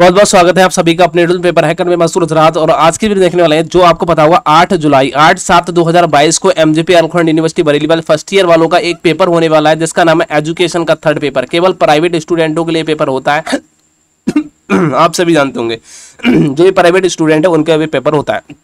बहुत बहुत स्वागत है आप सभी का अपने पेपर हैकर में मसूर हजरात और आज की वीडियो देखने वाले हैं जो आपको पता होगा 8 जुलाई 8 सात 2022 को एमजीपी अलखंड यूनिवर्सिटी बरेली वाले फर्स्ट ईयर वालों का एक पेपर होने वाला है जिसका नाम है एजुकेशन का थर्ड पेपर केवल प्राइवेट स्टूडेंटों के लिए पेपर होता है आप सभी जानते होंगे जो प्राइवेट स्टूडेंट है उनका भी पेपर होता है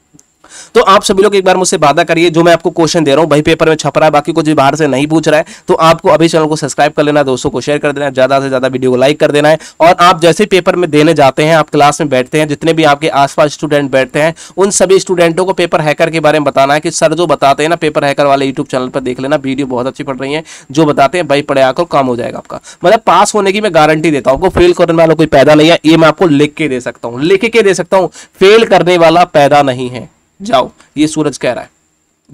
तो आप सभी लोग एक बार मुझसे वादा करिए जो मैं आपको क्वेश्चन दे रहा हूँ वही पेपर में छप रहा है बाकी कुछ भी बाहर से नहीं पूछ रहा है तो आपको अभी चैनल को सब्सक्राइब कर लेना दोस्तों को शेयर कर देना ज्यादा से ज्यादा वीडियो को लाइक कर देना है और आप जैसे पेपर में देने जाते हैं आप क्लास में बैठते हैं जितने भी आपके आसपास स्टूडेंट बैठते हैं उन सभी स्टूडेंटों को पेपर हैकर के बारे में बताना है कि सर जो बताते हैं ना पेपर हैकर वाले यूट्यूब चैनल पर देख लेना वीडियो बहुत अच्छी पड़ रही है जो बताते हैं भाई पढ़े आकर काम हो जाएगा आपका मतलब पास होने की मैं गारंटी देता हूँ फेल करने वाला कोई पैदा नहीं है ये मैं आपको लिख के दे सकता हूँ लिख के दे सकता हूँ फेल करने वाला पैदा नहीं है जाओ ये सूरज कह रहा है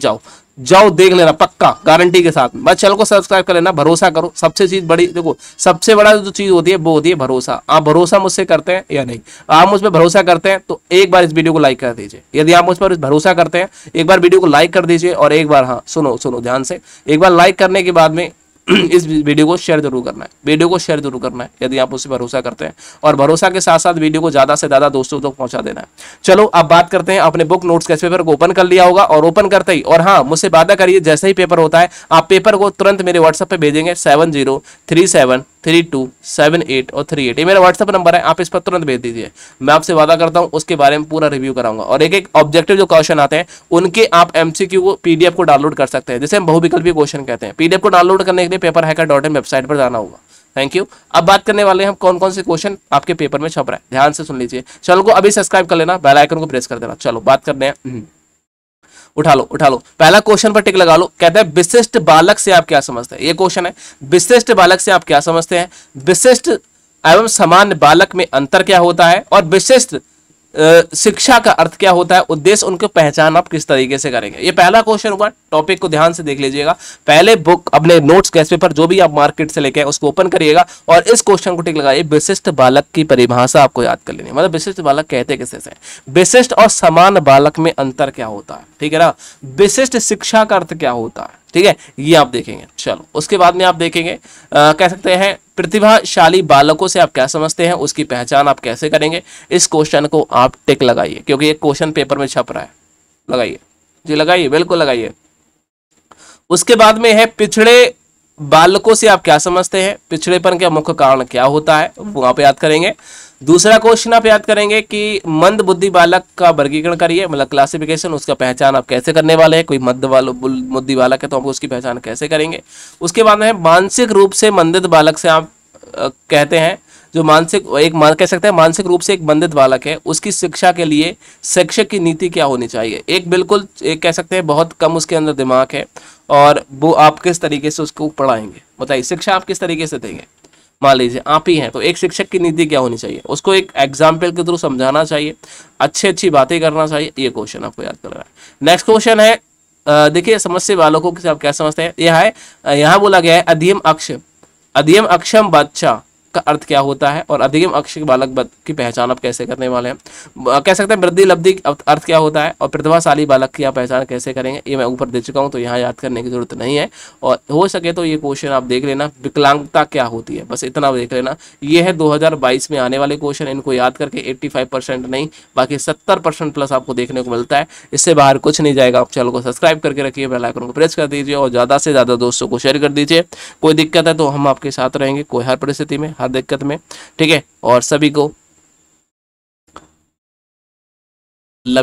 जाओ जाओ देख लेना पक्का गारंटी के साथ बस चैनल को सब्सक्राइब कर लेना भरोसा करो सबसे चीज बड़ी देखो सबसे बड़ा जो चीज होती है वो होती है भरोसा आप भरोसा मुझसे करते हैं या नहीं आप मुझ पर भरोसा करते हैं तो एक बार इस वीडियो को लाइक कर दीजिए यदि आप मुझ पर भरोसा करते हैं एक बार वीडियो को लाइक कर दीजिए और एक बार हाँ सुनो सुनो ध्यान से एक बार लाइक करने के बाद में इस वीडियो को शेयर जरूर करना है वीडियो को शेयर जरूर करना है यदि आप उससे भरोसा करते हैं और भरोसा के साथ साथ वीडियो को ज़्यादा से ज़्यादा दोस्तों तक तो पहुंचा देना है चलो अब बात करते हैं अपने बुक नोट्स कैसे पेपर को ओपन कर लिया होगा और ओपन करते ही और हाँ मुझसे वादा करिए जैसे ही पेपर होता है आप पेपर को तुरंत मेरे व्हाट्सअप पर भेजेंगे seven zero three seven three two seven eight और थ्री एट ये मेरा व्हाट्सअप नंबर है आप इस पर तुरंत भेज दीजिए मैं आपसे वादा करता हूँ उसके बारे में पूरा रिव्यू कराऊंगा और एक एक ऑब्जेक्टिव जो क्वेश्चन आते हैं उनके आप एमसीक्यू को पीडीएफ को डाउनलोड कर सकते हैं जिसे हम बहुविकल्पी क्वेश्चन कहते हैं पीडीएफ को डाउनलोड करने के लिए paper hacker dot in website पर जाना होगा थैंक यू अब बात करने वाले हैं हम कौन कौन से क्वेश्चन आपके पेपर में छप रहा है ध्यान से सुन लीजिए चलो को अभी सब्सक्राइब कर लेना बेल आइकन को प्रेस कर देना चलो बात करने हैं हम्म। उठा लो उठा लो पहला क्वेश्चन पर टिक लगा लो कहते हैं विशिष्ट बालक से आप क्या समझते हैं ये क्वेश्चन है विशिष्ट बालक से आप क्या समझते हैं विशिष्ट एवं सामान्य बालक में अंतर क्या होता है और विशिष्ट शिक्षा का अर्थ क्या होता है उद्देश्य उनकी पहचान आप किस तरीके से करेंगे ये पहला क्वेश्चन होगा टॉपिक को ध्यान से देख लीजिएगा पहले बुक अपने नोट्स गैस पेपर जो भी आप मार्केट से लेके उसको ओपन करिएगा और इस क्वेश्चन को टिक लगाइए विशिष्ट बालक की परिभाषा आपको याद कर लेनी है मतलब विशिष्ट बालक कहते किसे से विशिष्ट और समान बालक में अंतर क्या होता है ठीक है ना विशिष्ट शिक्षा का अर्थ क्या होता है ठीक है ये आप देखेंगे चलो उसके बाद में आप देखेंगे आ, कह सकते हैं प्रतिभाशाली बालकों से आप क्या समझते हैं उसकी पहचान आप कैसे करेंगे इस क्वेश्चन को आप टिक लगाइए क्योंकि ये क्वेश्चन पेपर में छप रहा है लगाइए जी लगाइए बिल्कुल लगाइए उसके बाद में है पिछड़े बालकों से आप क्या समझते हैं पिछड़ेपन का मुख्य कारण क्या होता है वो वहां पर याद करेंगे दूसरा क्वेश्चन आप याद करेंगे कि मंद बुद्धि बालक का वर्गीकरण करिए मतलब क्लासिफिकेशन उसका पहचान आप कैसे करने वाले हैं कोई मध्य बुद्धि बालक है तो आप उसकी पहचान कैसे करेंगे उसके बाद में मानसिक रूप से मंदित बालक से आप कहते हैं जो मानसिक एक मान कह सकते हैं मानसिक रूप से एक बंधित बालक है उसकी शिक्षा के लिए शिक्षक की नीति क्या होनी चाहिए एक बिल्कुल एक कह सकते हैं बहुत कम उसके अंदर दिमाग है और वो आप किस तरीके से उसको पढ़ाएंगे बताइए शिक्षा आप किस तरीके से देंगे मान लीजिए आप ही हैं तो एक शिक्षक की नीति क्या होनी चाहिए उसको एक एग्जाम्पल के थ्रू समझाना चाहिए अच्छी अच्छी बातें करना चाहिए ये क्वेश्चन आपको याद करना है नेक्स्ट क्वेश्चन है देखिए समस्या बालकों को आप क्या समझते हैं यह है यहाँ बोला गया है अधियम अक्ष अधियम अक्षम बादशाह का अर्थ क्या होता है और अधिगम अक्ष के बालक की पहचान आप कैसे करने वाले हैं कह सकते हैं वृद्धि लब्धि अर्थ क्या होता है और प्रतिभाशाली बालक की आप पहचान कैसे करेंगे ये मैं ऊपर दे चुका हूँ तो यहाँ याद करने की जरूरत नहीं है और हो सके तो ये क्वेश्चन आप देख लेना विकलांगता क्या होती है बस इतना देख लेना ये है दो में आने वाले क्वेश्चन इनको याद करके एट्टी परसेंट नहीं बाकी सत्तर परसेंट प्लस आपको देखने को मिलता है इससे बाहर कुछ नहीं जाएगा आप चैनल को सब्सक्राइब करके रखिए बेलाइकन को प्रेस कर दीजिए और ज़्यादा से ज़्यादा दोस्तों को शेयर कर दीजिए कोई दिक्कत है तो हम आपके साथ रहेंगे कोई हर परिस्थिति में हर दिक्कत में ठीक है और सभी को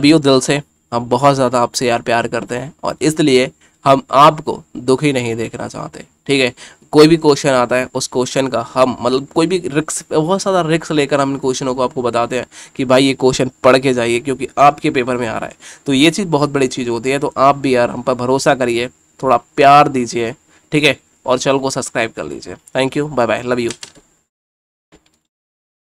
यू दिल से हम बहुत ज़्यादा आपसे यार प्यार करते हैं और इसलिए हम आपको दुखी नहीं देखना चाहते ठीक है कोई भी क्वेश्चन आता है उस क्वेश्चन का हम मतलब कोई भी रिक्स बहुत सारा रिक्स लेकर हम इन क्वेश्चनों को आपको बताते हैं कि भाई ये क्वेश्चन पढ़ के जाइए क्योंकि आपके पेपर में आ रहा है तो ये चीज़ बहुत बड़ी चीज़ होती है तो आप भी यार हम पर भरोसा करिए थोड़ा प्यार दीजिए ठीक है और चैनल को सब्सक्राइब कर लीजिए thank you bye bye love you